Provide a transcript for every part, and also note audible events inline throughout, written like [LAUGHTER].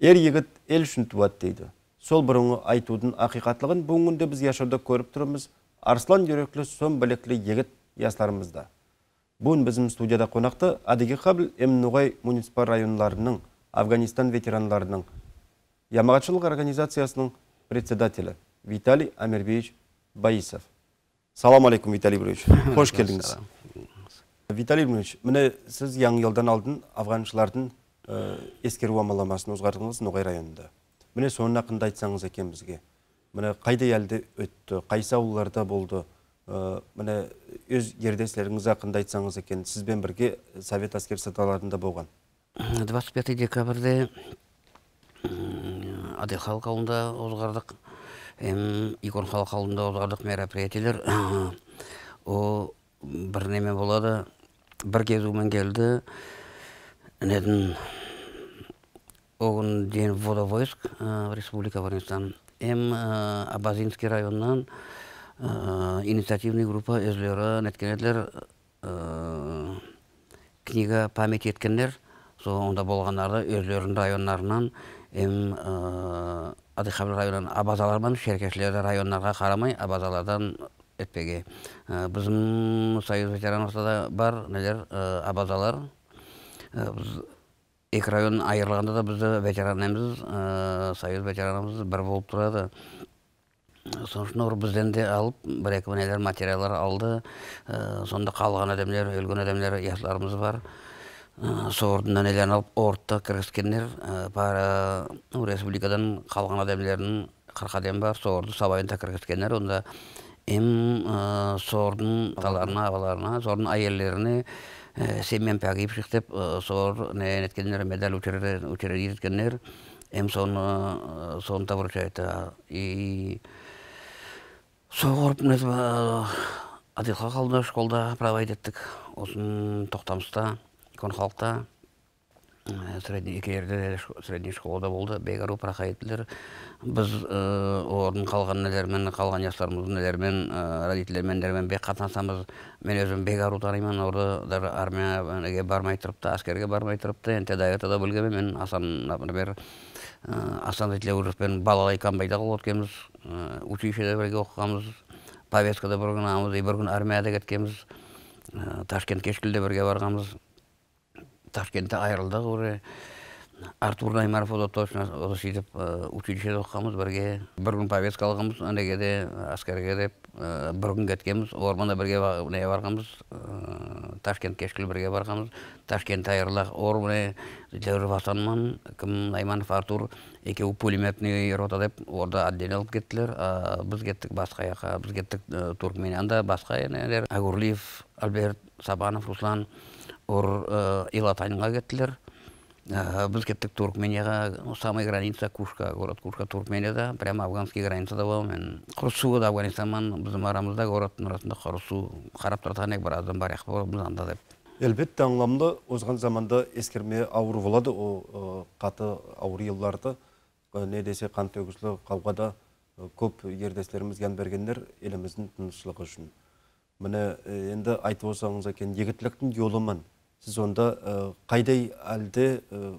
ер егіт ел үшін туады дейді сол бұрынғы айтудың ақиқатлығын бүгінгі біз яшырды көріп тұрмыз арслан дүреклі сом білеклі егіт ясларымызда бүгін біздің студияда қонақты адыги қабіл эмнуғай муниципал районларының афганистан ветеранларының Ямағатшылық организациясының председателі виталий амирбеевич баисов салам алейкум виталий ибрович [LAUGHS] қош келдіңіз виталий ибрович міне сіз елден алдын Э, ескеру амаламасын ұзғардыңыз ноғай районында міне соның ақында айтсаңыз екен бізге міне қайда елді өтті қайсы ауылдарда болды э, міне өз ердесілеріңіз ақында айтсаңыз екен сізбен бірге совет әскер саталарында болған 25 декабрьде Халық ауылында озғардық иконхалық ауылында ұзғардық мероприятиелер э, о бір неме болады бір кезумен келді неден огон ден водовойск республика варнистан эм абазинский районнан инициативный группа өзлері неткенедлер книга памяти еткендер онда болғандарды өздерінің райондарынан эм адыхабыл районнан абазалар мен шеркешілерді райондарға қарамай абазалардан этпеге біздің союз да бар нелер абазалар біз екі район айырылғанда да бізді ветеранымыз союз ветеранымыз бір болып тұрады сол үшін бізден де алып бір екі нелер материалдар алды сонда қалған адамдар өлген адамдар ясларымыз бар соордунан элен алып орты кіргізгендер республикадан қалған адамдердің қырық адам бар соорду сабайында кіргізгендер онда им соордун аталарына абаларына сордың әйелдеріне семьям пагиб шихтеп сор не неткеннер медал учредит учредит эм сон сон та и соғырып нез қалды школда правайдеттік осын тоқтамыста кон Э, средний средний школада болды бегару прохайтлер біз э, орын қалған нелермен қалған жастарымыз нелермен э, родительдермен нелермен бек қатынасамыз мен өзім бекару танимын орда даже армияге бармай тұрып та әскерге бармай тұрып та енді да мен асан например асан әтлеуровпен балалай комбайда болып өткенбіз училищеде бірге оқығанбыз повесткада бір күн и бір күн армияда кеткенбіз ташкент кешкілде бірге барғанбыз ташкентте айырылдық уже артур наймаров ода точно ода сөйтіп э, училищеде оқығанбыз бірге бір күн повестка алғанбыз анегеде де деп э, бір күн кеткенбіз орманда бірге не барғанбыз э, ташкент кешкілі бірге барғанбыз ташкент айырылдық ор васанман кім найманов артур екеуі пулеметный рота деп орда отдельно алып кеттілер біз кеттік басқа жаққа біз кеттік туркменянда басқа агурлиев альберт сабанов руслан ор кеттілер э, кеттилер. Э, біз кеттік Туркменияға, самый граница Кушка, город Кушка, Туркменияда, прямо афганский границада бол, мен Құрсуы да Афганистанман, біздің арамызда городтың арасында қарап тұртан бір адам бар яқы біз анда деп. Әлбетте аңламды, озған заманда ескерме ауыр болады, о э, қаты ауыр елларды, не десе қан төгісілі қалғада көп ердестеріміз ген бергендер еліміздің тыныштығы үшін. Міне енді айтып осаңыз екен, егітліктің жолымын, сіз онда э, қайдай әлде э,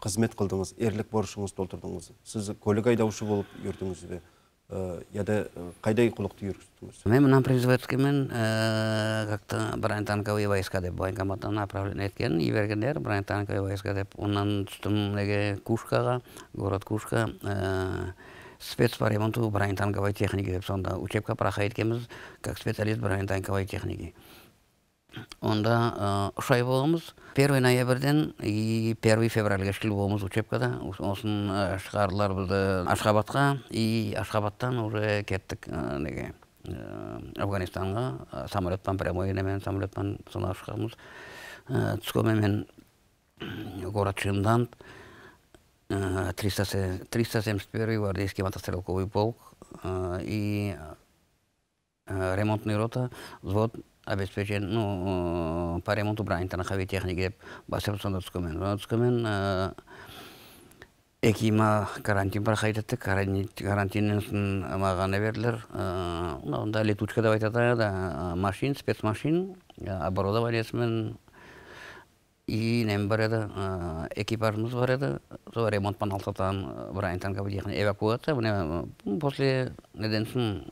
қызмет қылдыңыз ерлік борышыңызды толтырдыңыз сіз көлік айдаушы болып жүрдіңіз бе э, яда қайдай құлықты жүргіздіңіз мен мына призыватке мен как то бронетанковый войска деп военкоматтан направление еткен жібергендер бронетанковый войска деп онан түстім неге кушкаға город кушка спец по ремонту бронетанковой техники деп сонда учебка проходить еткенбіз как специалист бронетанковой техники онда үш ай болғанбыз первый ноябрьден и первый февральге шейін болғанбыз учебкада осын шығардылар бізді ашхабадқа и ашхабадтан уже кеттік неге афганистанға самолетпен прямой немен самолетпен сонда шығамыз мен город шындан триста семьдесят первый гвардейский мотострелковый полк и ремонтный рота взвод обеспечен, ну, э, по ремонту хави техники деп басып сонда түскөмен. Сонда эки Экима карантин бар қайтаттық, карантиннен э, сын не берділер. мында э, летучка деп айтады, да, машин, спецмашин, менен и нем бар еді, экипажымыз бар еді, сол ремонт паналтатан, бір айынтан кабы эвакуация, после после соң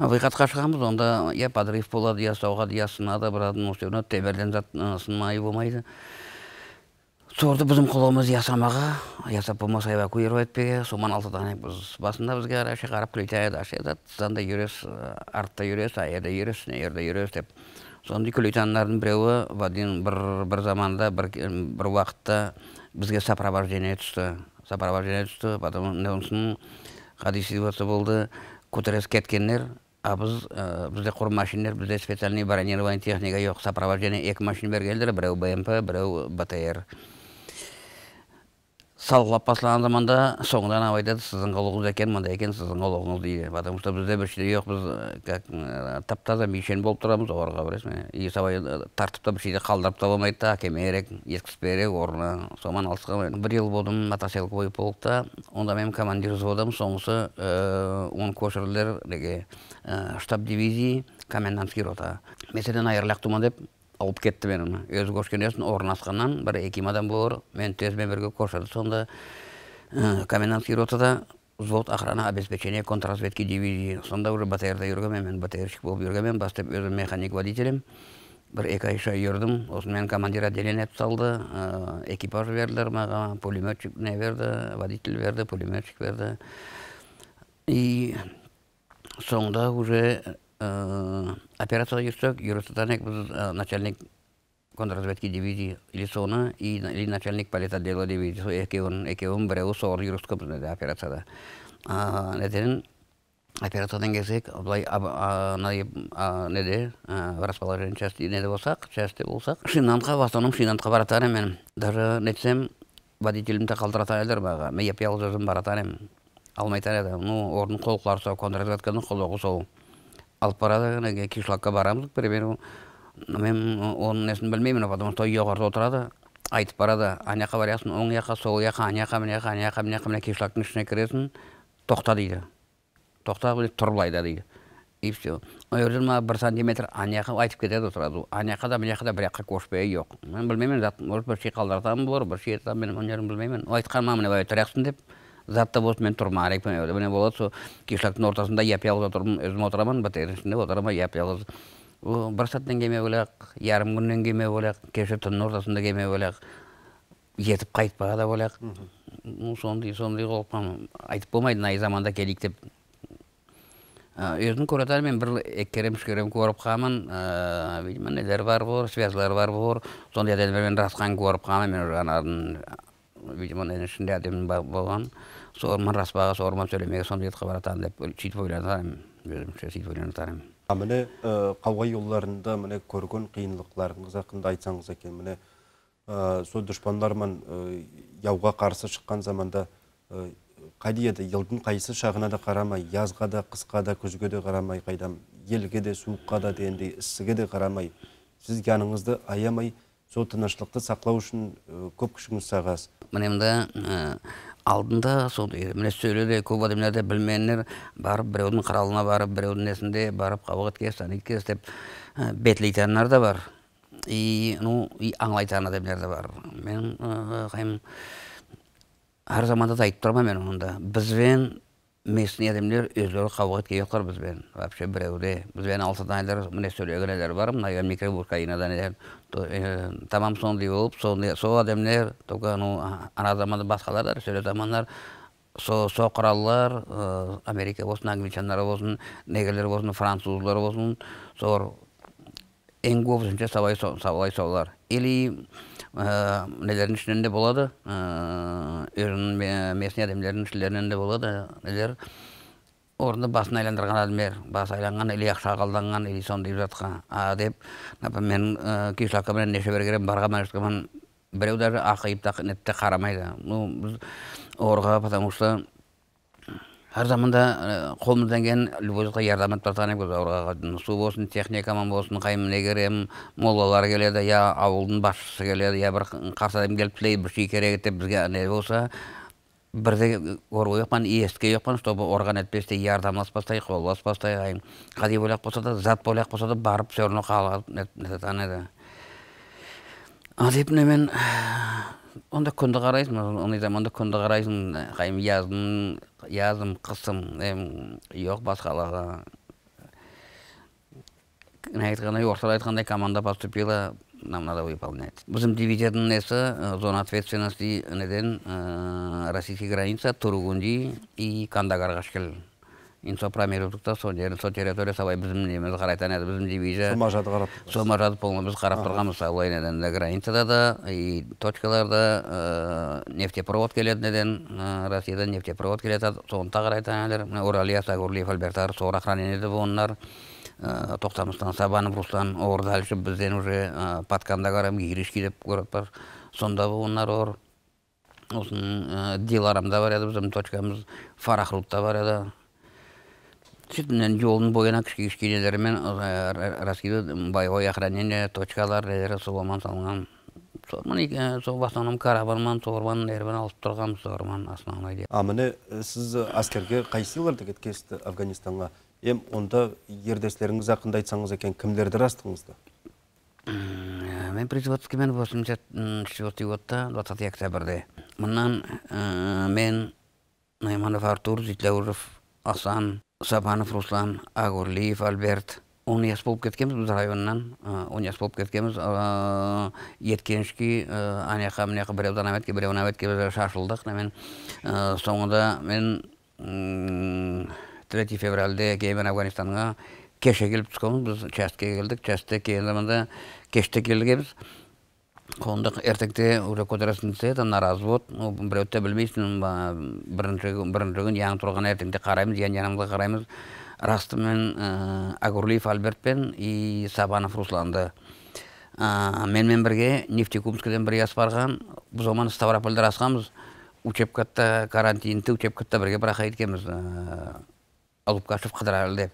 Виғатқа шығамыз, онда я подрыв болады, я сауға, я сынады, бірадың осыны теберден зат сынмайы болмайды. Сорды біздің қолымыз ясамаға, ясап болмаса эвакуировать етпеге, соман алтыдан біз басында бізге қарашы қарап күлейтайды, ашады, санда жүрес, артта жүрес, аерда жүрес, ерде жүрес деп. Сонды күлейтандардың біреуі вадин бір, бір заманда, бір, бір уақытта бізге сопровождение түсті. Сопровождение түсті, потом не хадис болды, көтерес кеткендер Э, бізде құр машиналер бізде специальный бронированный техника жоқ сопровождение екі машина бергилдир біреуі бмп біреу бтр салғылап бастаған заманда соңынан абай айтады сіздің ұлығыңыз екен мындай екен сіздің ұлығыңыз дейді потому что бізде бір şeyде жоқ біз э, как э, тап таза мишень болып тұрамыз оларға білесің и солай э, тартып та бір қалдырып та болмайды да әкеме керек еткізіп керек орнына сомен алысқа бір жыл болдым мотоселковый полкта онда мен командир взводым соңғысы он кошерлер деге штаб дивизии комендантский рота меседен айырылақ деп алып кетті мені өзі көшкенесін орналасқаннан бір екі адам болар мен тезмен бірге көшеді сонда ә, комендантский ротада взвод охрана обеспечения контрразведки дивизии сонда уже бтрда жүргенмін мен бтрщик болып жүргенмін бастап өзім механик водителем бір екі ай үш жүрдім сосын мені командир отделение салды ә, экипаж берділер маған пулеметчик не берді водитель берді пулеметчик берді и соңда уже Э, операция жүрсек юрсатанек біз э, начальник контрразведки дивизии или соны или начальник отдела дивизии сол екеуін екеуін біреуі соғыр біз неде операцияда неден операциядан келсек былай неде в расположении части неде болсақ части болсақ шинантқа в основном шинантқа баратар мен э, даже нетсем водителімді қалдыратын едер баға мен япа жалғыз өзім баратар едім алмайтар еді ну орнын қол сол контрразведканың қолы сол алып барады ана кишлакка барамыз к примеру мен оның несін білмеймін потому что жоғарыда отырады айтып барады ана жаққа барасың оң жаққа сол жаққа ана жаққа мына жаққа ана жаққа мына жаққа мына кишлактың ішіне кіресің тоқта дейді тоқта тұр былайда дейді и все ол жерден мына бір сантиметр ана жаққа айтып кетеді сразу ана жаққа да мына жаққа да бір жаққа көшпе жоқ мен білмеймін может бір шиқалдатамын болар бір шетамын мен жерін білмеймін айтқан мына былай деп затта болсын мен тұрмын екпін міне болады сол кишлактың ортасында яп жалғыз отырмын өзім отырамын бтр ішінде отырамын яп жалғыз бір сәттен келмей жарым күннен келмей болақ кеше түннің ортасында келмей ойлақ жетіп қайтпаға да ну сондай сондай қылып айтып болмайды мына заманда келейік деп өзім көре мен бір үш үшкерем көріп қаламын видимо нелер бар бұр связьлар бар бұр сондай әдемілермен растқан көріп қалмын мен уже анардың видимо ішінде әдемі болған соорман орман соорман сөйлемеге сомдетке баратам деп сөйтіп ойланатам өзімше сөйтіп а міне қауға жолдарында міне көрген қиындықтарыңыз жақында айтсаңыз екен міне сол дұшпандарман яуға қарсы шыққан заманда қайда еді елдің қайсы шағына да қарамай язға да қысқа да күзге де қарамай қайдам елге де суыққа да дегендей ісіге де қарамай сіз жаныңызды аямай сол тыныштықты сақтау үшін көп күшіңізді сағасыз міне мында алдында сол міне сөйледе көп адамдарды білмегендер барып біреудің қыралына барып біреудің несінде барып қабық еткес танит кес деп да бар и ну и аңлайтын адамдар да бар мен қайым әр заманда да айтып тұрмын мен онда бізбен местный әдемдер өздері қау кей қылар бізбен вообще біреуде бізбен алты тайлар міне сөйлеген бар мына микробуркаинадан тамам сондай болып сол адамдар только ну ана заманда басқалар да сөйле замандар со со құраллар америка болсын англичандар болсын негрлер болсын француздар болсын солар эң көбісінше сабай сабай или э, нелердің ішінен де болады өзінің э, месіне әдемдердің ішілерінен де болады нелер орынды басын айландырған әдімдер басы айланған или ақша қалданған или сондай жатқа а деп мен э, кислакка менен неше бергерем барға мен біреу даже ақиып қарамайды ну біз орға потому что Әр заманда э, қолымыздан келген жаққа ярдам етіп жатқан екенбіз су болсын техникаман болсын қайым моллалар келеді я ауылдың басшысы келеді я бір адам келіп тілейді бір шүй керек деп бізге не болса бірде орғы жоқпан еске жоқпан чтобы орған етпестей ярдамласпастай қолдаспастай қайым қадей болақ болса да зат ойлақ болса да барып все равно қалған еді деп немен онда күнді қарайсың ондай заманда күнді қарайсың қайым язым язым қысым жоқ не айтқандай орысша айтқандай команда поступила нам надо выполнять біздің дивизияның несі зона ответственности неден российский граница тургунди и кандагарға енді сол жерін сол территория солай біздің неміз қарайтан еді біздің дивизия сол жатып қарап сол полный біз қарап тұрғанбыз олай границада да и точкаларда нефтепровод келеді неден россиядан нефтепровод жатады соны да қарайтан әлер мына уралия сагурлиев альбертар сол охранениеде болғандар тоқтамыстан сабанов руслан олар дальше бізден уже подкамда қарап гиришки деп бар сонда болғандар олар осының диларамда бар еді біздің точкамыз фарахрутта бар еді Сүтнен жолын бойына күшкі келелерімен э, раскидут байғой охранение э, точкалар сұғаман э, суламан салынған. Сорман сол бастаным карабарман, сорман нервен алып тұрған сорман основной деп. А сіз әскерге қайсы кеткесті Афганистанға? Ем онда ердесілеріңіз ақында айтсаңыз екен кімдерді растыңызды? Мен призватский мен 84 отта, 20 октябрьде. Мұнан мен Найманов Артур Зитлеуров Асан сапанов руслан агурлиев альберт оны яс кеткенбіз біз районнан он кеткенбіз еткеншки ана жаққа мына жаққа біреу наметке біз шашылдық мен соңында мен 3 февральде кейбір афганистанға кеше келіп түскенбіз біз частьке келдік частьте келгенде кеште келгенбіз қоғамдық ертекте уже десе это наразы развод біреуді білмейсің бірінші күн яң тұрған ертеңде қараймыз ян янымызға қараймыз растымен агурлиев ә, альберт пен и сабанов русланды менімен бірге нефтекумскіден бір ас барған біз оман ставропольда асқанбыз учебкада карантинді учебкада бірге бірақ ә, алып алупкашев қыдырәлі деп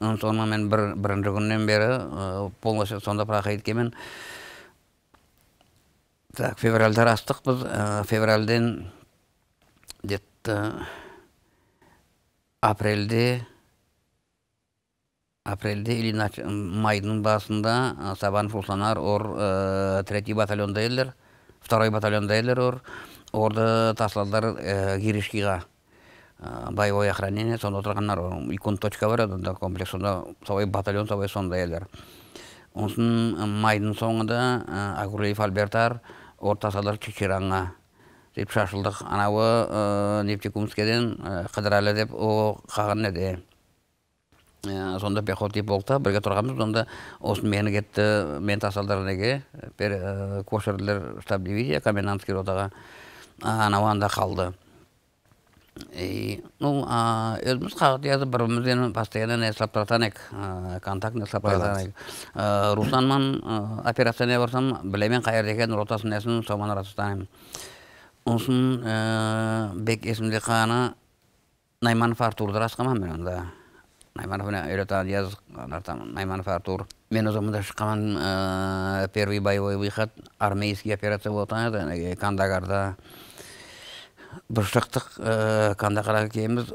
сонымен мен бір бірінші күннен бері ә, полностью сонда проходить еткенмін так февральда астық біз февральден где-то апрельде апрельде или майдың басында сабанов Фулсанар ор третий батальонда елдер второй батальонда елдер ор орды тасладар киришкига э, боевое охранение сонда отырғандар икон точка бар еді комплекс сонда солай батальон солай сонда елдер Онсын майдың соңында агурлиев альбертар ортасалар чечеранға деп шашылдық анауы э, нефтекумскеден э, қыдырәлі деп о қағын неде э, сонда пехоти болта бірге тұрғанбыз онда осы мені кетті мен тасалдар неге кошерлер штаб дивизия комендантский ротаға анау анда қалды И, э, ну, а, өзіміз қағытияды бірімізден постоянно не слаптатанек, э, контакт не слаптатанек. Э, Руслан ман операцияне барсам, қай жерде екен ротасын несін соман ратыстаным. Онсын бек есімде қаны Найманов Артурды ма мен онда. Найманов не үйретан Найманов Артур. Мен о заманда шыққан первый боевой выход, армейский операция болтан еді, Кандагарда дұрыстақтық шықтық э, қарап келеміз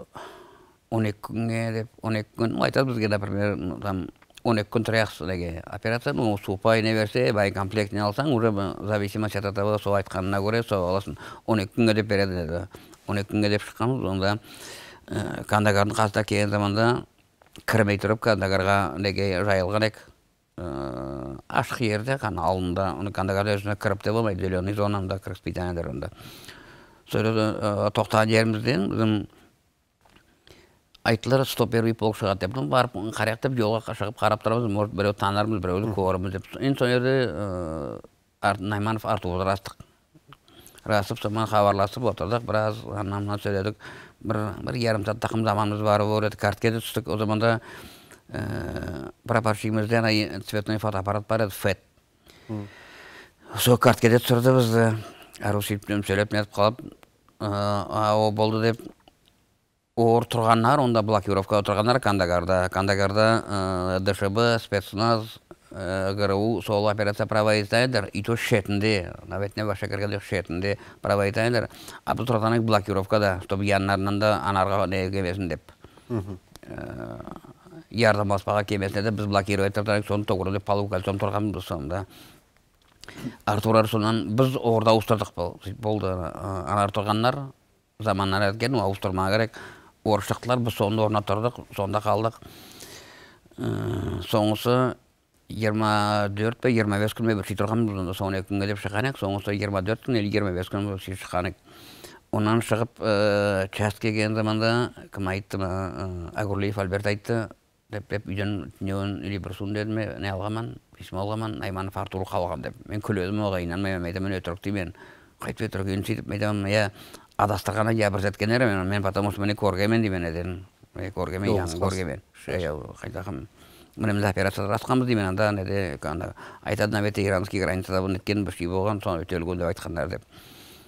он екі күнге деп он екі күн айтады бізге например там он екі күн тұрайықсыз деген операция ну супай берсе бай комплектіне алсаң уже зависимость от того сол айтқанына көре сол аласың он екі күнге деп береді деді он екі күнге деп шыққанбыз онда э, кандагардың қасына келген заманда кірмей тұрып кандагарға неге жайылған ек э, ашық жерде қана алдында кандагардың өзіне кіріп те болмайды зеленый зонада крыспитанедер онда сол тоқтаған жерімізден біздің айтылар стоп бермей полк шығады деп барып қарайық деп жолға шығып қарап тұрамыз может біреуді танырмыз біреуді көрерміз деп енді сол жерде найманов артуды растық растып сонымен хабарласып отырдық біраз ана мынан сөйледік бір бір жарым сағат тақым заманымыз еді өредік карткеде түстік ол заманда прапорщигімізде ана цветной фотоаппарат бар еді фет сол карткеде түсірді бізді сөйтіп сөйлеп нетіп қалып ә, о болды деп ор тұрғандар онда блокировкада тұрғандар кандагарда кандагарда ә, дшб спецназ ә, гру сол операция проводитайлар и то шетінде наветне ваша киргенде шетінде проводитайлар а біз турганак блокировкада чтобы яннарынан да анарға келмесін деп баспаға келмесін деп біз блокировать деп соны тогура деп полукольцом тұрғанбыз да артур арсулнан біз орда ауыстырдық болды анар тұрғандар заманнар әткен ауыстырмаға керек орыс шықтылар біз соны тұрдық, сонда қалдық ә, соңғысы жиырма төрт пе жиырма бес күн бе бір сөйтіп тұрғанбыз онда соңына екі күнге деп шыққан едік соңғысы жиырма төрт күн или жиырма бес күн сөйтіп шыққан едік онан шығып ә, час келген заманда кім айтты агурлиев ә, альберт айтты деп деп үйден түнеуін или бір деді ме не алғанмын бисмолламан найманов артур қалған деп мен күледім оған инанмаймын айтамын мен өтірік деймін қайтып өтірік үйін сөйтіп мен айтамын иә адастырғаны жәбірсеткендер мен мен потому что міне көргенмін деймін дедім көргенмін яғни көргенмін қайтақым міне біз операцияда жатқанбыз деймін анда неде айтады мына бетте иранский границада неткен бір болған соны өтелген деп айтқандар деп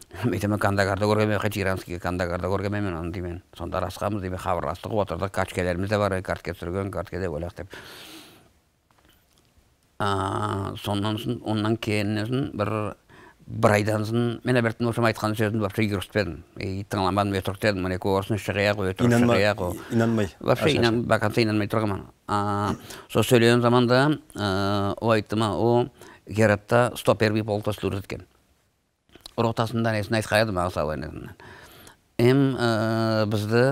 [LAUGHS] мен айтамын кандагарда көргенмін қайтшы иранский кандагарда көргенмін мен оны деймін сонда араласқанбыз деймін хабарластық отырдық карточкелеріміз де бар картке түсірген деп ойлақ деп ә, сонан соң оннан кейін өзін бір бір айдан соң мен әбертін осым айтқан сөзін вообще үйіріспедім и тыңламадым өтірік дедім мінекі осыны шығая ғой өтірік шығая ғой инанмай вообще инан до конца инанмай тұрғанмын сол сөйлеген заманда ол айтты ма ол гератта сто первый полкта служит екен ротасында несін айтқан маған сал эм бізді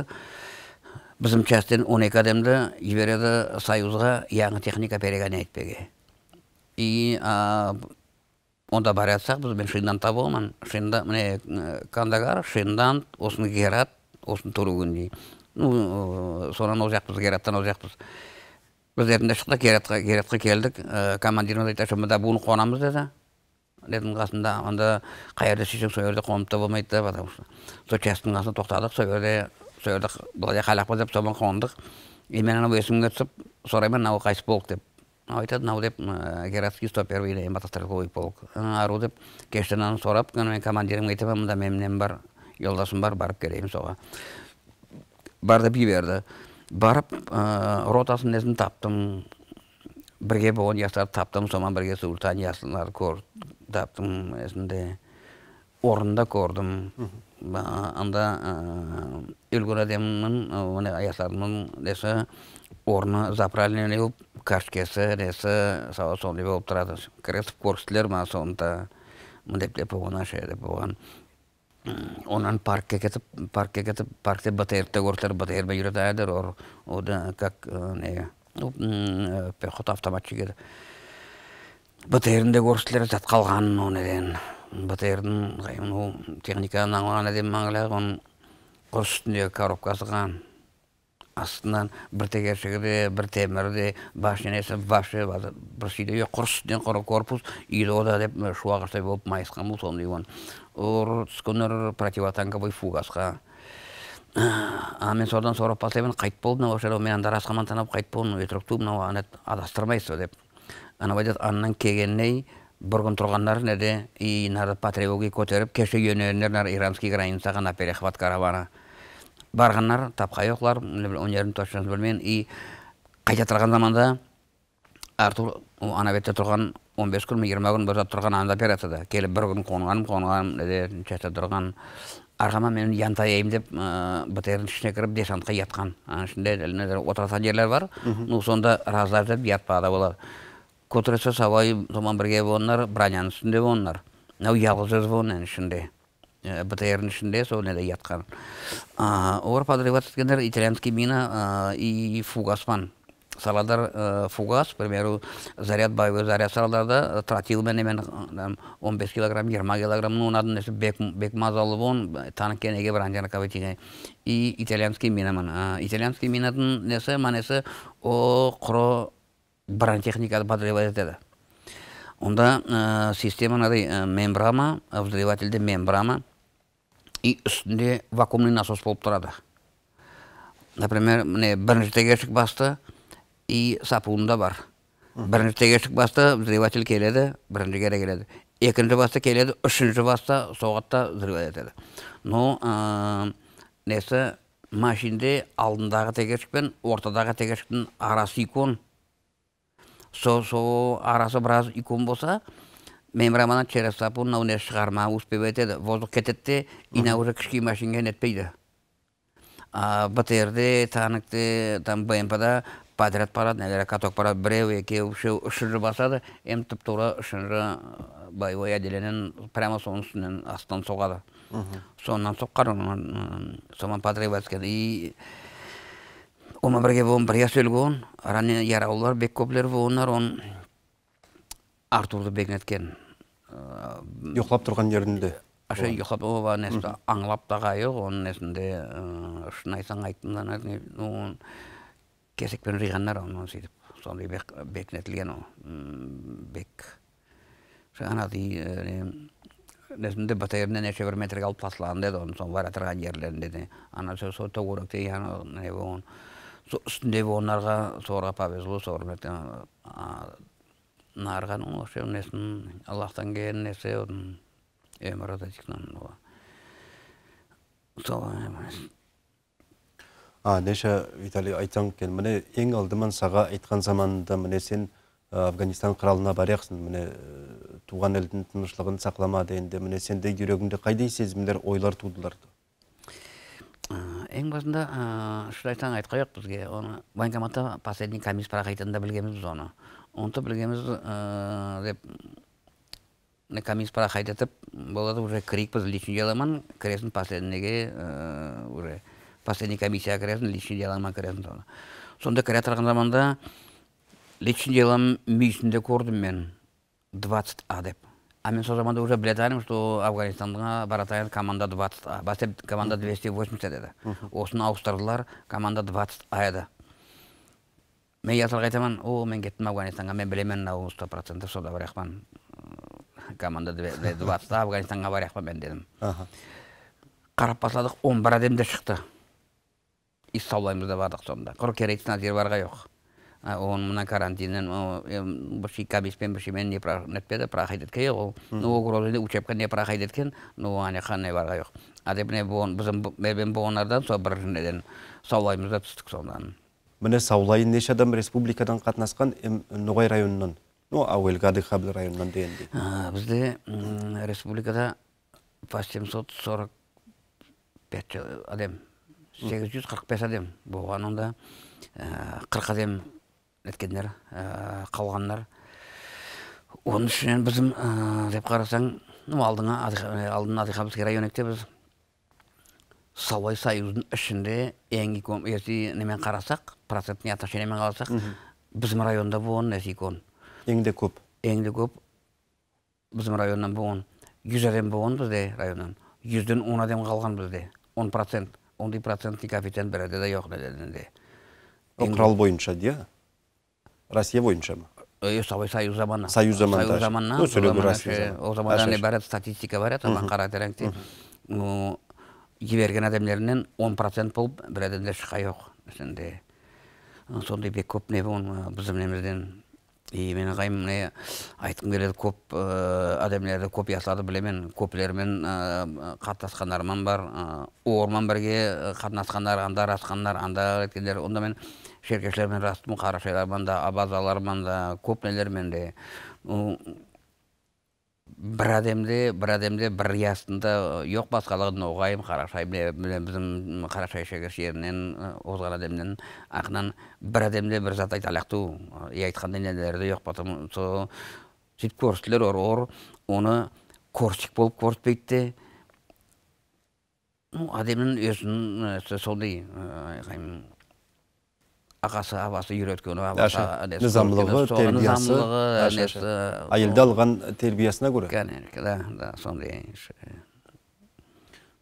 біздің частьтен он екі адамды жібереді союзға яңы техника береген етпеге и онда бара біз мен шинданта болман шинда міне кандагар шиндан осыны герат осыны тургун ну содан ол жақпыз гераттан ол жақпыз біз ертінде шықтық гератқа гератқа келдік командиріміз айтты мында буын қонамыз деді дедім қасында онда қай жерде сүйсең сол жерде қонып та болмайды да потому что сол частьтың қасына тоқтадық сол жерде сол жерде былай деп соған қондық и мен анау есімге түсіп сұраймын мынау қайтыс болды деп айтатын нау деп городский сто первый или полк ару деп кештенан сорап мен командирімге айтып мында менен бар жолдасым бар барып келейін соға барды деп жіберді барып ротасын несін таптым бірге болған жастарды таптым соман бірге сұлтан көрді, таптым несінде орында көрдім анда үлгір адамның мына аяқтарымның десі орны заправленный болып кашкесі десі сау сол болып тұрады кіресіп көрістілер ма сонда мындай деп болған ше деп болған онан паркке кетіп паркке кетіп паркте бтрте көрсілер бтрбе үйретәдір ор ода как не пехота автоматчигер бтрінде зат жатқалған оны батырдың техниканы аңлаған әдем маңғыла оның құр үстіндегі астынан бір тегершігіде бір темірде башнесі башы бір сүйде жоқ құр үстінен құр корпус үйді ода деп ағаштай болып майысқан бұл сондай он ор противотанковый фугасқа а мен содан сұрап бастаймын қайт болып мынау ошо мен анда танап қайт болып өтірік ту мынау адастырмайсыз деп анау айтады аннан келгеннен бұрғын тұрғандар неде и нары патриоги көтеріп, кеше үйенерінер иранский границаға ғана перехват каравана. Барғаннар тапқа жоқлар, өнерін точшыныз білмен, и қайта тұрған заманда Артур бетте тұрған 15 күн 20 күн бозат тұрған анда операцияда. Келіп бір күн қонғаным, қонғаным, нәді, тұрған. Арғама мен янтаяйым деп, бтрдің ішіне кіріп, десантқа жатқан Оның ішінде отыратын жерлер бар, ну сонда разлар деп ятпады болады. Көтіресе сабай томан бірге болыңдар бранян үстінде болыңдар мынау ялғыз өз болынен ішінде. бтр ішінде сол неде жатқан. Олар подрывать еткендер итальянский мина и фугаспан. Саладар фугас, примеру, заряд боевой заряд салдарда тратил мен он 15 килограмм, 20 килограмм, ну, надо несі бек, мазалы бон, танк кенеге кабы тиген И итальянский мина мен. Итальянский минадын несі, манесі, о, куро бронетехникада подогревать етеді онда ә, система мынадай ә, мембрама и үстінде вакуумный насос болып тұрады например міне бірінші тегершік басты и сапуында бар бірінші тегершік басты взрыватель келеді бірінші кере келеді екінші баста келеді үшінші баста соғатта взрывать етеді но ә, несі машинде алдындағы тегершік пен ортадағы тегершіктің арасы икон сосо арасы біраз икон болса мембрананы через тапу мынау не шығарма успевать етеді воздух кетеді де уже кішкене машинаға нетпейді бтрде танкте там бмпда подряд барады нелер каток барады біреу екеу үшеу үшінші басады енді тұп тура үшінші боевой прямо соның үстінен астынан соғады соңынан соққан соман подрывать и Оман бірге бұғын бір ясөл бұғын, ранен яраулар, бек көплер бұғынлар, оны Артурды бекінеткен. Йоқлап тұрған ерінде? Аша, йоқлап оба, аңлап аңылап тағайық, оны нәсінде үшін айсан айтымдан, оны кесекпен риғанлар, оны сөйтіп, сонды бекінетілген о, бек. Шыған ады, Нәсінде бұтайырында нәше бір метрге алып тасылаған деді, соң сон варатырған жерлерінде де. Анасы сөтті көріп дейін, не бұғын үстінде болғандарға соларға повезло соларға нарған ошо несін аллахтан келген нерсе одун өмүр а неше виталий айтсаң екен міне ең алдымен саға айтқан заманында міне сен афганистан бар баряксың міне э, туған елдің тыныштығын сақтама дегенде міне сенде жүрегіңде қайдай сезімдер ойлар тудылар ең басында ә, шын айтсаң айтқан жоқ бізге оны военкоматта последний комиссия парақ айтатынын да білгенбіз біз оны оны білгенбіз деп комиссия парақ айтатып болады уже кірейік личный деломан кіресің последнийге уже последний комиссияға кіресің личный делома кіресің соны сонда кіре тұрған заманда личный делом мүйісінде көрдім мен 20 а деп а мен сол заманда уже білетінім что афганистанға баратайын команда двадцать бастеп команда двести восемьдесят еді осыны ауыстырдылар команда двадцать а еді мен ясарға айтамын о мен кеттім афганистанға мен білемін мынау сто процентов сода барақпын команда двадцатьта афганистанға барақпын мен дедім қарап басладық он бір адамдар шықты үй саулаймыз да бардық сонда құр керейтін әзер бар жоқ он карантинен баши шика баши мен не нетпеді бірақ айтетке ол но угрозыны учебка не бірақ айтеткен но ане қандай барға жоқ әдепне бұған біздің мен болғандардан сол біріншіден саулайымызда түстік сондан міне саулайын неше адам республикадан қатынасқан ноғай районынан ну әуелгі адыхабл районынан дегендей бізде республикада по семьсот сорок пять адам сегіз жүз қырық бес адам болған онда қырық адам неткендер э, қалғандар оның ішінен біздің э, деп қарасаң алдыңа э, алдын адыхабский районекте біз солай союздың ішінде ең если немен қарасақ процентный отношениемен қарасақ біздің районда болған несі икон ең де көп ең де көп біздің районнан болған жүз адам болған бізде районнан жүзден он адам қалған бізде он процент ондай процентный коэффициент бірде де жоқ құрал бойынша иә Россия бойынша ма союз заманнан союз заманнан союз заманынан ол замандан ибарат статистика бар еді оған қарай тереңте жіберген адамдарынан он процент болып бір адамдар шыққан жоқ сондай сондай бек көп не біздің немізден и мен ағайым міне айтқым келеді көп адамдарды көп білемін көплермен қатынасқан бар орман бірге қатынасқандар анда араласқандар анда кеткендер онда мен шеркештермен растым қарашайлармен да да көп нелермен де бір адемде бір адемде бір ястында жоқ басқалығын оғайым қарашай біздің қарашай шегірш жерінен озған ақынан бір әдемде бір зат айта алақту и айтқандай нелерді жоқ потом со сөйтіп ор ор оны көрсік болып көрсетпейді ну адемнің өзінің ағасы абасы үйреткені абасы нызамлығы, тәрбиесі э, алған тәрбиесіне көре конечно да да сондай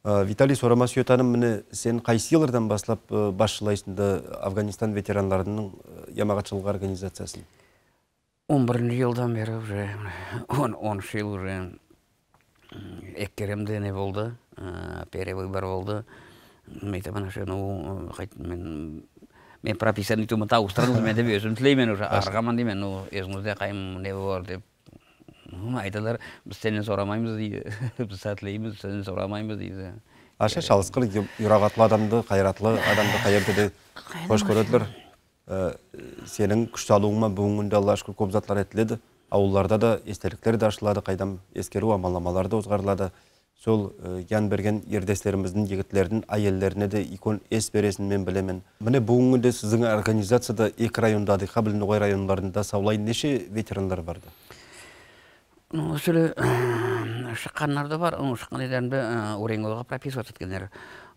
ә, виталий сорамас міне сен қайсы жылдардан бастап э, басшылайсың да афганистан ветерандарының э, ямағатшылық организациясын он бірінші жылдан бері уже он он үш жыл уже не болды перевыбор болды мен айтамын мен мен прописканыкты табыстырыңыз мен деп өзім тілеймін уже арғаман деймін ну өзіңізде қайым не бар деп айталар біз сенен сұрамаймыз дейді біз сәтлейміз сенен сұрамаймыз дейді аша шалысқыр юрағатлы адамды қайратлы адамды қайырды де қош көреділер сенің күш салуыңа бүгінгі күнде аллаға шүкір көп заттар этиледі ауылларда да естеліктер де ашылады қайдам ескеру амаламалар да ұзғарылады сол жан e, берген ердестеріміздің жігіттердің әйелдеріне де икон ес бересін мен білемін міне бүгінгі күнде сіздің организацияда екі районда қабіл ноғай райондарында саулай неше ветерандар барды ә, шыққандар да бар шыққан едерінде ә, оренголға прописывать еткендер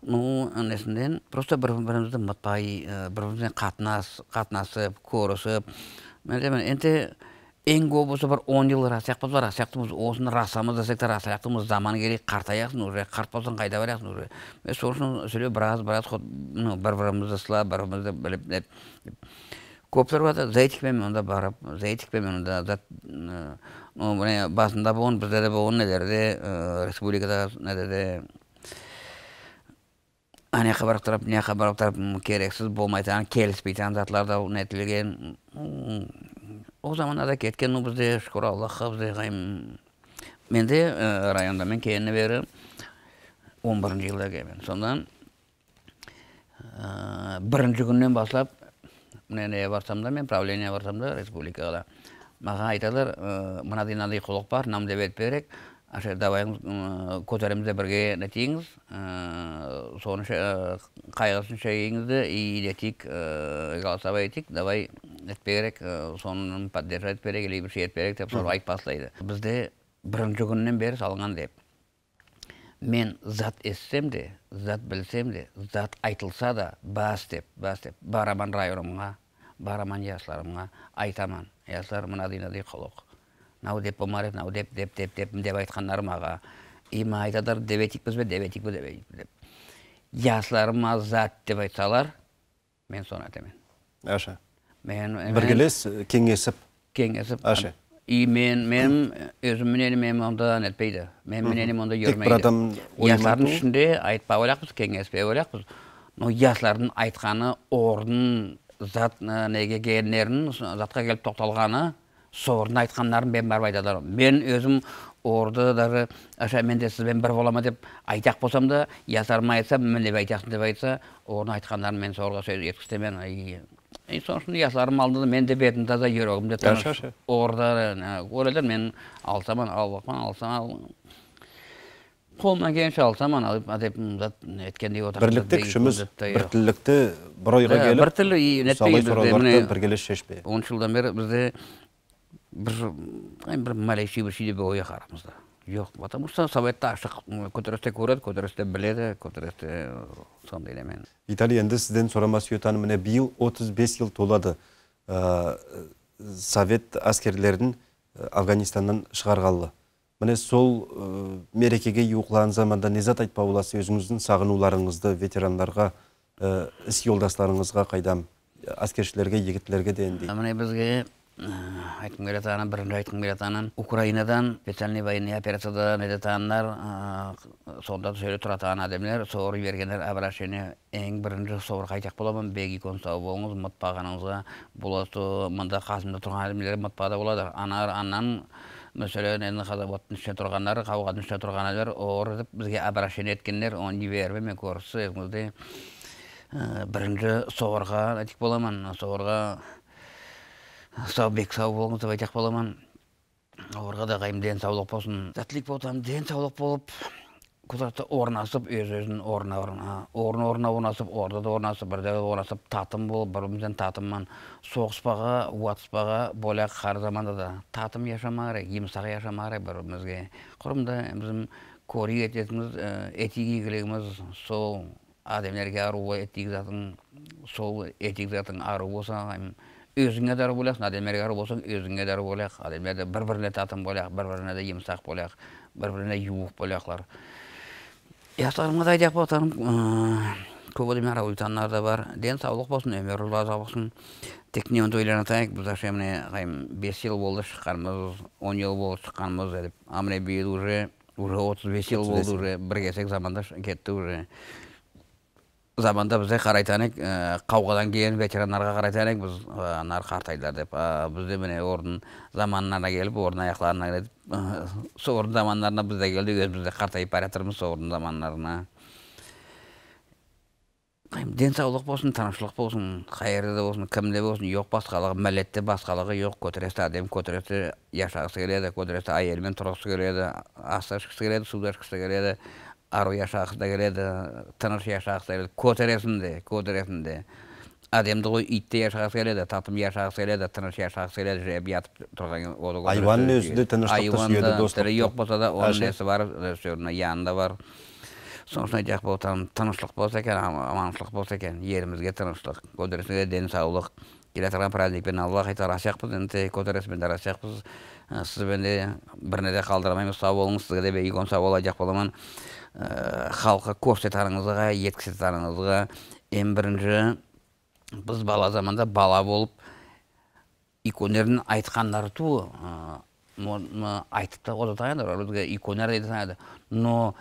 ну несінен просто бір бірімізді ұмытпай ә, бір бірімізбен қатынас қатынасып көрісіп енді ең көп болса бір он жыл расаяқпыз ба расаяқтымыз осыны расамыз десек те расаяқтымыз заман келейік қартаясың уже қарт болсаң қайда барасың уже мен сол үшін сөйлеп біраз біраз бір бірімізді сылап бір бірімізді біліп көптер бар зайтикпен онда барып зайтикпен онда зат басында болған бізде де болған нелерде республикада нелерде ана жаққа барып тұрып мына жаққа барып тұрып керексіз болмайтын келіспейтін да нетілген ол кеткен кеткенбіз бізде шүкір аллахқа бізде ғайым менде ә, районда мен келгеннен бері он бірінші жылда келген сондан ә, бірінші күннен бастап міне барсам да мен правление барсам да республикаға маған айтады ә, мынадай мынадай құлық бар нам деп берек ашер давайыңыз көтереміз де бірге нетейіңіз соны қайғысын шегеңізді и детик голосовой давай етпе керек соны поддержать берек или бір деп солай айтып бастайды бізде бірінші күннен бері салынған деп мен зат естісем де зат білсем де зат айтылса да бас деп бас деп бараман районымға бараман ясларымға айтаман яслар мынадай мынадай мынау деп болмар мынау деп деп деп деп деп айтқандар маған има айтадыр айтады деветикпіз бе деветикпіз деп ясларыма зат деп айтсалар мен соны айтамын аша мен біргелес э, кеңесіп кеңесіп аша и мен мен өзім мененім онда нетпейді мен мененім онда жүрмейді тек адам яслардың ішінде айтпай ойлақпыз кеңеспей ойлақпыз но яслардың айтқаны орнын зат э, неге затқа келіп тоқталғаны соорын айтқандарын мен барып айтады мен өзім орды даже аша мен де сізбен бір болама деп айтақ болсам да ясарма айтсам мен деп айтақсың деп айтса оны айтқандарын мен сорға сөз еткізтемен и сосын ясарым мен де бетім таза де тыныш орда көреді мен алсам албақпан алсам ал қолымнан келгенше алсам ана деп еткендей отыр бірлікте күшіміз біртілікті бір ойға келіп бір біргелес шешпе он жылдан бері бізде бір бір малейший бір шиде бойы қарамызда жоқ потому что советте ашық көтерілісте көреді көтерілісте біледі көтерілісте сондай немен виталий енді сізден сұрамас сүйетаным міне биыл 35 жыл толады совет әскерлерін афганистаннан шығарғалы міне сол мерекеге ұйықлаған заманда не зат айтпа боласыз өзіңіздің сағынуларыңызды ветерандарға іс жолдастарыңызға қайдам әскершілерге егітлерге дейін дейді міне бізге Э, айтқым келеді ана бірінші айтқым келеді анан украинадан специальный военный операциядан атандар э, сонда сөйлеп тұрады ана демлер бергендер обращение ең бірінші соор айтак боламын бег икон сау болыңыз ұмытпағаныңызға болады мында қасымда тұрған адамдар ұмытпады болады ана анан мәселен енді қазабаттың ішінде тұрғандар қауғаның ішінде тұрғандар оор деп бізге обращение еткендер оны мен көрсіз өзіңізде э, бірінші соорға айтып боламын соорға сау бек сау болыңыз деп айтақ боламан оларға да қайым денсаулық болсын сәттілік ден денсаулық болып кузаты орнасып өз өзін орна орна орын орнына орнасып орда да орнасып бірде орнасып татым болып бір бірімізден татымман соғыспаға уатыспаға боляқ қар заманда да татым яшамаа имсақ бір бірімізге құрымда біздің кори ететініміз ә, этик игілігіміз сол адамдерге ару етик затың сол этик затың ару болса өзіңе дар болақ әдемеге дар болсаң өзіңе дар болақ әдемеде бір біріне татым болақ бір біріне де емсақ болақ бір біріне юық болақлар жастарымға да айтақ көп әдеме уйтандар да бар денсаулық болсын өмір ұзақ болсын тек не онды ойланып біз міне бес жыл болды шыққанымыз он жыл болды шыққанымыз деп а міне биыл уже уже отыз бес жыл болды уже бір кесек замандаш кетті уже заманда бізде қарайтан едік э, қауғадан кейін ветерандарға қарайтан едік біз анар э, қартайдылар деп бізде міне орын заманына келіп орын аяқтарына келіп э, сол орын замандарына біз де келдік өзіміз де қартайып бара жатырмыз сол орын замандарына денсаулық болсын тыныштық болсын де болсын кімде болсын жоқ басқалығы мәлетте басқалығы жоқ көтересті әдемі көтересті жасағысы келеді көтересті әйелімен тұрғысы келеді асты ішкісі келеді суды ішкісі келеді аруя да келеді тыныш яшағысы келеді көтересінде көтересінде әдемді ғой итте яшағысы келеді татым яшағысы келеді тыныш яшағысы келеді жеп жатып тұрған айуанның өзі де тыныштықты сүйеді жоқ болса да оның несі бар янында бар айтайық айтақ там тыныштық болса екен аманшылық болса екен елімізге тыныштық көтересіне денсаулық келе жатырған праздникпен алла айтар асықпыз енді көтересімен де асықпыз сізбен де біріне де қалдырмаймыз сау болыңыз сізге де бейгон сау бол жақ боламын Э, халқы көрсетарыңызға тарыңызға ең бірінші біз бала заманда бала болып иконердің айтқандары ә, э, айтып та бізге өзге иконер дейді но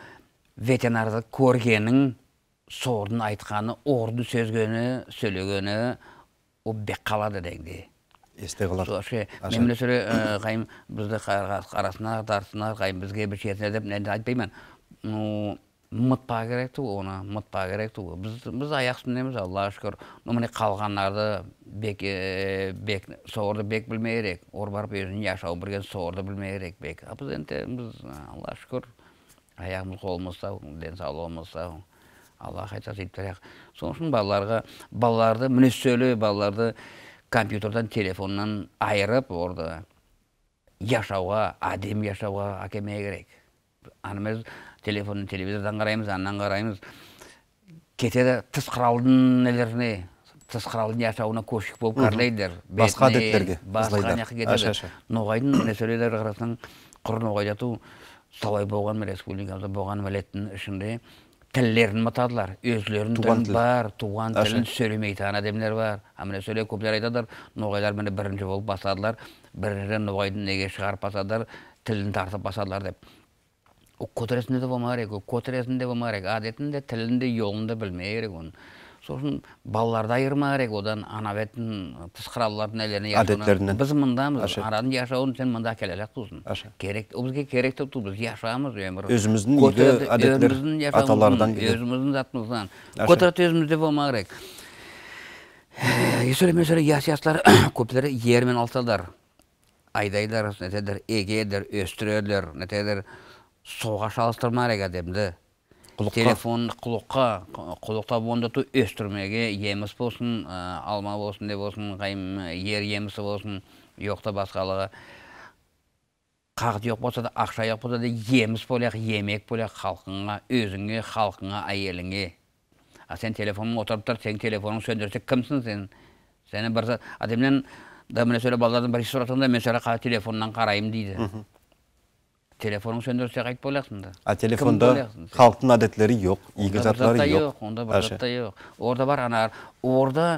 ветеринарды көргенің сордың айтқаны орды сөзгені сөйлегені ол бек қалады дегендей есте қалады мен мына сөре э, қайым бізді арасына тартсына қайым бізге бір шетіне деп айтпаймын ну ұмытпа керек ту оны ұмытпа керек біз біз аяқ үстіндеміз аллаға шүкір но міне қалғандарды бек ә, бек соғырды бек білмей керек ор барып өзінің жашау бірген соғырды білмей керек бек а біз енді біз аллаға шүкір аяғымыз қолымыз сау денсаулығымыз сау алла қайта сөйтіп тұрайық сол үшін балаларға балаларды мүнөссөлү балаларды компьютердан телефоннан айырып орда жашауға әдемі жашауға әкелмей керек анымен телефон телевизордан қараймыз аннан қараймыз кетеді тыс құралдың нелеріне тыс құралдың жасауына көшік болып кәрлейдер басқа әдеттерге басқа жаққа кетеді ноғайдың қарасаң құр жату солай болған республикамызда болған миллеттің ішінде тілдерін ұмытадылар өзлерінің бар туған тілін сөйлемейтін адамдар бар а міне сөйле көплер ноғайлар міне бірінші болып басадылар бірінші ноғайдың неге шығарып басадылар тілін тартып басадылар деп құдіретінде де болмау керек құдіретінде болмау керек әдетін де тілін де жолын да білмеу керек оны сосын балаларды айырма керек одан ана бетін тыс құралдардың әдеттерінен біз мындамыз ананың жашауын сен мында әкеле аласың керек бізге керек деп біз яшаймыз өмір өзіміздің игі әдеттеріміздің аталардан өзіміздің затымыздан құдірет өзімізде болмау керек есөле месөле көптері ермен алталар айдайлар нетедір егедір өстірерлер нетедір суға салыстырма әрекетімді телефон құлыққа құлықта бондату өстірмеге еміс болсын ә, алма болсын деп болсын қайым ер емісі болсын жоқта басқалығы қағыт жоқ болса да ақша жоқ болса да еміс емек болақ халқыңа өзіңе халқыңа әйеліңе а сен телефоның отырып тұр сенің телефоның сөндірсе кімсің сен сені бір адамнан да міне сөйле балалардың бір мен сөйле телефоннан қараймын дейді Телефоның сөндіріп сен айтып а телефонда халықтың әдеттері жоқ игі заттары жоқ онда бір затта жоқ орда бар ана орда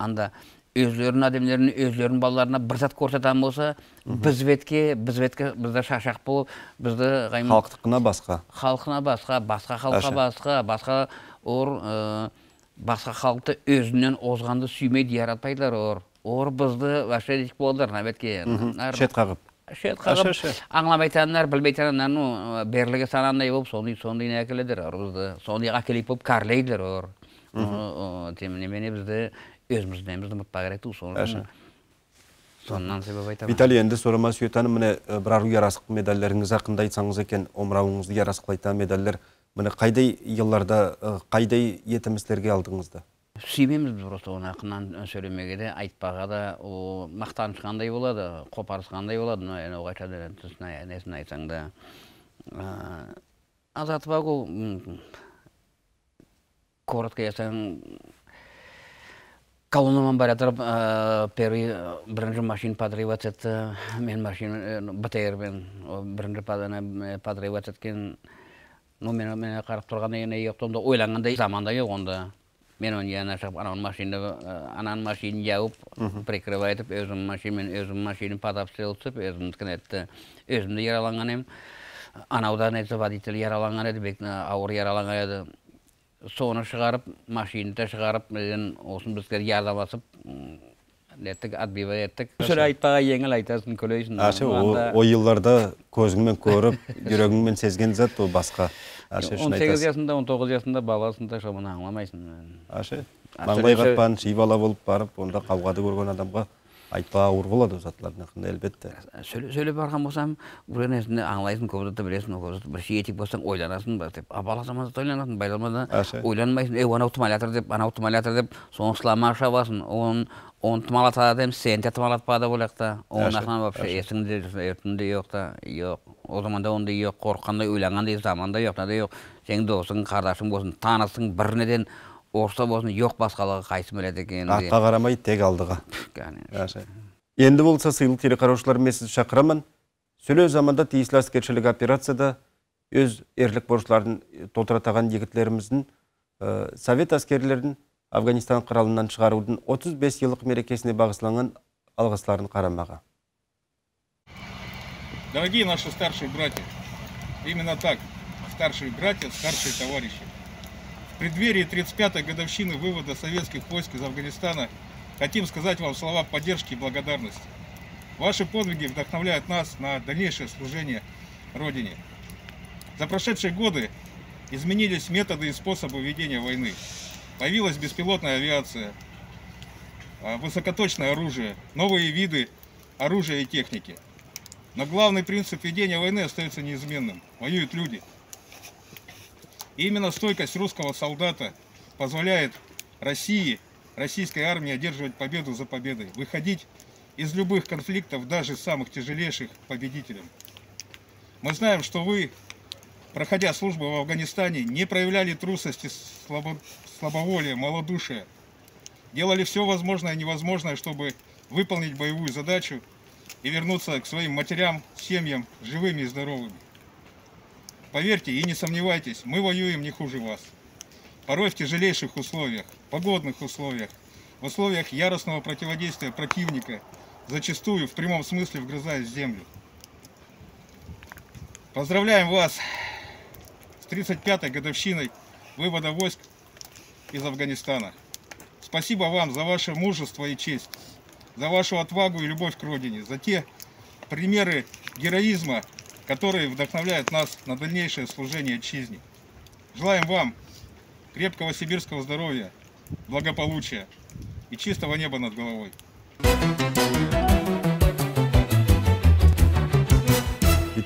анда өзлерін әдемлерін өзлерін балаларына бір зат біз болса біз біз бетке, бізді шашақ болып бізді халықтықына басқа халқына басқа басқа халыққа басқа басқа ор э, басқа халықты өзінен озғанды сүймейді яратпайдылар ор ор бізді вообще шет қағып шет қағып аңлап айтандар білбей берлігі санандай болып сондай сондай әкеледер ұрызды сондай әкелейік болып карлейдір ор немене бізді өзімізденбізді ұмытпа керек ту соны сонынан себеп айтамын виталий енді сұрама сүйетаным міне бірар ярасық медальдеріңіз ақында айтсаңыз екен омырауыңызды ярасқылайтан медальдер міне қайдай йылларда қайдай етімістерге алдыңызды сүймейміз біз просто оны ақыннан сөйлемеге де айтпаға да мақтаныш қандай болады қопарысқандай болады но енді айтады несін айтсаң да азатып алу коротко айтсаң колоннаман бара жатырып первый бірінші машина подрывать етті мен машина э, бтрмен бірінші э, подрывать еткен ну мен қарап тұрғанда енді жоқ заманда жоқ онда мен оны жанына шығып анау машина ананың машинаны жауып прикрывай етіп өзім машинамен мен өзім машина под обстрел түсіп өзімдікін етті өзімді яраланған едім анаудан еді водитель яраланған еді бек ауыр яраланған еді соны шығарып да шығарып мен осын бізге ярдамдасып неттік отбивай еттік сүр айтпаға жеңіл айтасың күлесің о, о, көзіңмен көріп жүрегіңмен сезген зат ол басқа он сегіз жасында он тоғыз жасында баласында шабыны аңламайсың ашы маңлай қатпан ши бала болып барып онда қауғады көрген адамға айтпа ауыр болады заттардың ақында әлбетте сөйлеп барған болсам бір нәрсені аңлайсың көп затты білесің көп затты бірінші етек болсаң ойланасың ба деп бала заманда ойланатын байламада ойланмайсың ей анау тымалятыр деп анау тымалятыр деп соны сылама шабасың оны оны тұмалатады ем сені де тымалатпады ол жақта оны ақынан вообще есіңде ертіңде жоқ та жоқ ол заманда ондай жоқ қорыққандай ойланғандай заманда жоқ мынандай жоқ сенің досың қардашың болсын танысың бірінеден орыста болсын жоқ басқалығы қайсы біледі екен қарамай тек алдыға ә, енді болса сыйлы телеқараушылар мен сізді шақырамын сөлеу заманда тиесілі әскершілік операцияда өз ерлік борыштарын толтыра таған ә, совет әскерлерін афганистан құралынан шығарудың 35 жылдық мерекесіне бағысланған алғысларын қарамаға дорогие наши старшие братья именно так старшие братья старшие товарищи преддверии 35-й годовщины вывода советских войск из Афганистана хотим сказать вам слова поддержки и благодарности. Ваши подвиги вдохновляют нас на дальнейшее служение Родине. За прошедшие годы изменились методы и способы ведения войны. Появилась беспилотная авиация, а, высокоточное оружие, новые виды оружия и техники. Но главный принцип ведения войны остается неизменным. Воюют люди – и именно стойкость русского солдата позволяет России, российской армии одерживать победу за победой, выходить из любых конфликтов, даже самых тяжелейших, победителем. Мы знаем, что вы, проходя службу в Афганистане, не проявляли трусости, слабо, слабоволия, малодушия. Делали все возможное и невозможное, чтобы выполнить боевую задачу и вернуться к своим матерям, семьям, живыми и здоровыми. Поверьте и не сомневайтесь, мы воюем не хуже вас. Порой в тяжелейших условиях, погодных условиях, в условиях яростного противодействия противника, зачастую в прямом смысле вгрызаясь в землю. Поздравляем вас с 35-й годовщиной вывода войск из Афганистана. Спасибо вам за ваше мужество и честь, за вашу отвагу и любовь к родине, за те примеры героизма которые вдохновляют нас на дальнейшее служение отчизне. Желаем вам крепкого сибирского здоровья, благополучия и чистого неба над головой.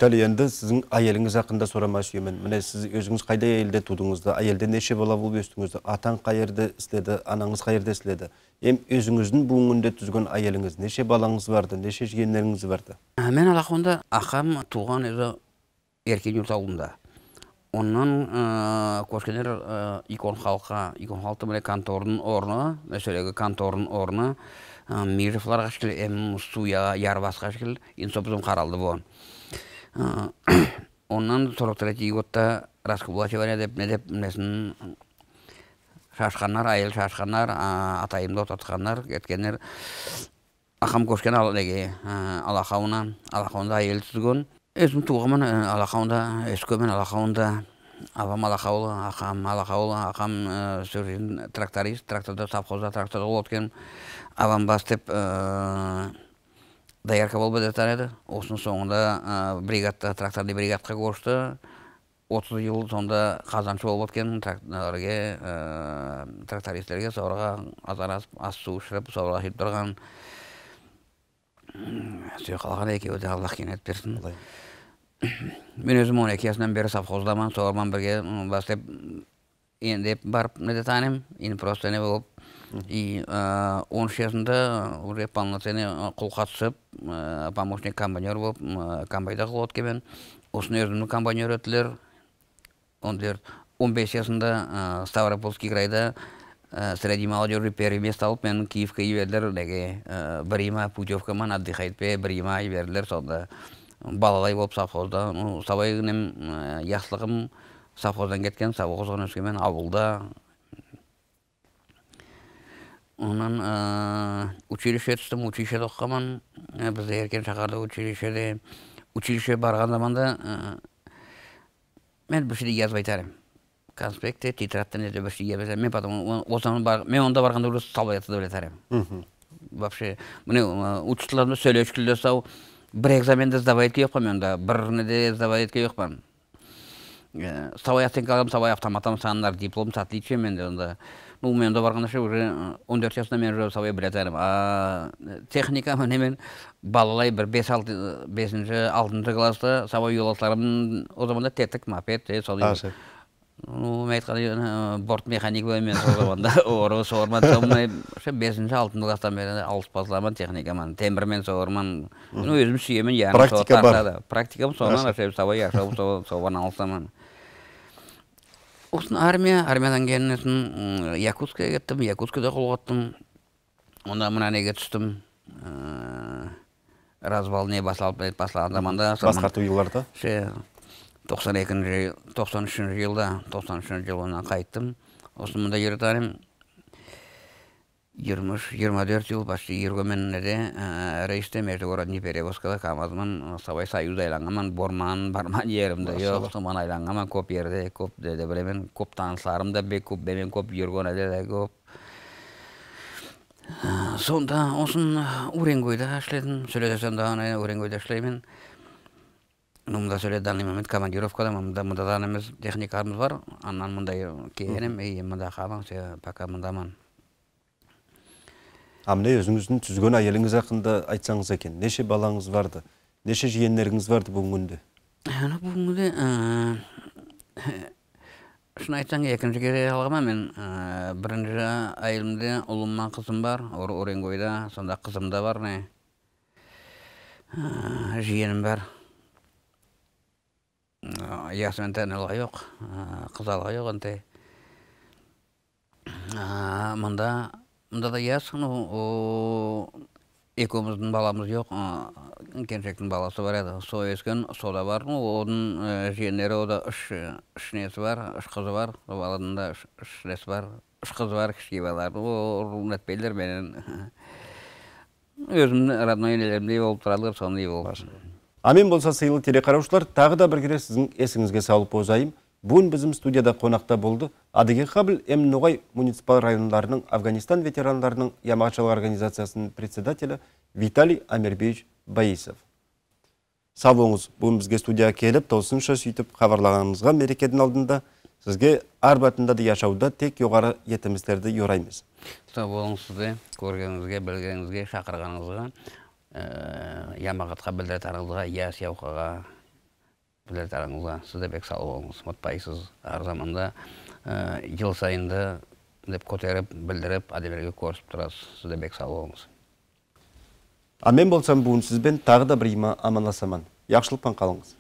виталий енді сіздің әйеліңіз ақында сұрамақшы емен міне сіз өзіңіз қайда елде тудыңызды әйелде неше бала болып өстіңізді атаң қай жерде істеді анаңыз қай жерде істеді өзіңіздің өзіңіздің бүгүнкү түзген түзгөн неше балаңыз барды неше жиендеріңіз барды мен алакунда ақам туған өзі еркен юрт ауылында ондан көшкенер икон халқа икон халкта мына контордун орны, мәселегі контордун орны, миржевларга шкил қаралды бұған. Оннан сорохтара годта раскублачы деп не деп несин шашқаннар, айыл шашқаннар, атайымды отатқаннар, кеткендер ақам көшкен ал деге алақауына, алақауында айыл түзген. Өзім туғаман алақауында, өскөмен алақауында, апам алақаулы, ақам алақаулы, ақам сүрін тракторист, тракторда, совхозда, тракторда болып откен, бас деп даярка болып жатар еді осының соңында ә, бригадта тракторный бригадқа көшті отыз жыл сонда қазаншы болып өткен тракторге ә, трактористерге саураға азарасып ас су ішіріп соларға сөйтіп тұрған сөй қалған екеуі де аллах кеңет берсін мен өзім он екі жасымнан бері совхоздамын солармен бірге бастап енді барып неде танимын енді просто не болып И э, он шерінде уже полноценный қолқа э, түсіп, э, помощник комбайнер болып, комбайда қылот кебен. Осыны өзімнің комбайнер өтілер. Ондер 15 жасында Ставропольский крайда среди молодежи первый место алып, мені Киевке жіберділер, деге ма путевкаман отдыхает бір ма жіберділер, сонда балалай болып совхозда. Ну, сабай совхоздан кеткен, совхоздан өскенмен ауылда онан e, училище түстім, училищеде оқығамын. бізде Еркен училище училищеде. Училище барған заманда мен бір şeyді жазып айтарым. Конспектте, тетрадта не бір şeyді Мен потом, осыны бар, мен онда барғанда уже салбай атыды тарым. Вообще, міне, учителларымды сөйлеш сау, бір экзаменді сдавайтке жоқ мен онда, бір неде сдавайтке жоқпын. Сауай оценка сауай автоматам сандар, диплом с отличием менде онда бұл мен барғанда ше уже э, он төрт жасымда мен уже солай білетінмін а э, техника міне мен балалай бір бес алты э, бесінші алтыншы класста сабай жолдастарым о заманда тетік мопед е сол ну мен айтқандай борт механик мен сол заманда [LAUGHS] оры соғырман соны ше бесінші алтыншы класстан бері алыспасламын техникаман темірмен соғырман ну өзім сүйемін практика бар практикам соны сабай жақсы соған алысамын осын армия, армиядан кейін сосын якутскаға кеттім, Якутскада қолғаттым. Онда мына неге түстім. Э, развал не басалып, басталған заманда. Басқарту жылдарда? Ше, тоқсан үшінші жылда, тоқсан үшінші жылына қайттым. Осы мында жер таным, 24 жыл dört yıl başı yürgümenine de e, reiste meteoradni perevozkada kamazman e, savay sayuz aylangaman borman barman yerimde yok tuman aylangaman көп yerde көп dede көп kop tanıslarım көп bek kop bemen kop көп de kop e, Sonda osun Urengöydä işledim. Söylesem daha ne Urengöydä işleymen а міне өзіңіздің түзген әйеліңіз ақында айтсаңыз екен неше балаңыз барды неше жиендеріңіз барды бүгінгі күнде ә, бүгінгі күнде ә, шын айтсаң екінші келе алғанма мен ә, бірінші әйелімде ұлым мен қызым бар оренгойда сонда қызым да бар не жиенім бар ясымен алға жоқ алға жоқ андай мында мында да иә екеуміздің баламыз жоқ келіншектің баласы бар еді сол өскен сода бар оның жиендері ода үш несі бар үш қызы бар сол баланың да үш несі бар үш қызы бар кішкене балалар ұнатпайлар менен өзімнің родной інілерімдей болып соны сондый болып а болса сыйлы телеқараушылар тағы да бір сіздің есіңізге салып бүгін біздің студияда қонақта болды адыген қабыл әмін ноғай муниципал районларының афганистан ветерандарының ямақшылық организациясының председателі виталий амирбеевич баисов сау болыңыз бүгін бізге студияға келіп толсыншы сүйтіп, хабарлағаныңызға мерекенің алдында сізге арбатында да яшауда тек жоғары етіміздерді юраймыз сау болыңыз сізді көргеніңізге білгеніңізге шақырғаныңызға ә, білер тараңызға сіз бек сау болыңыз ұмытпайсыз әр заманда э, жыл сайынды деп көтеріп білдіріп әдебиетке көрсіп тұрасыз сіз де бек сау болыңыз а мен болсам бүгін сізбен тағы да бір аман. жақсылықпен қалыңыз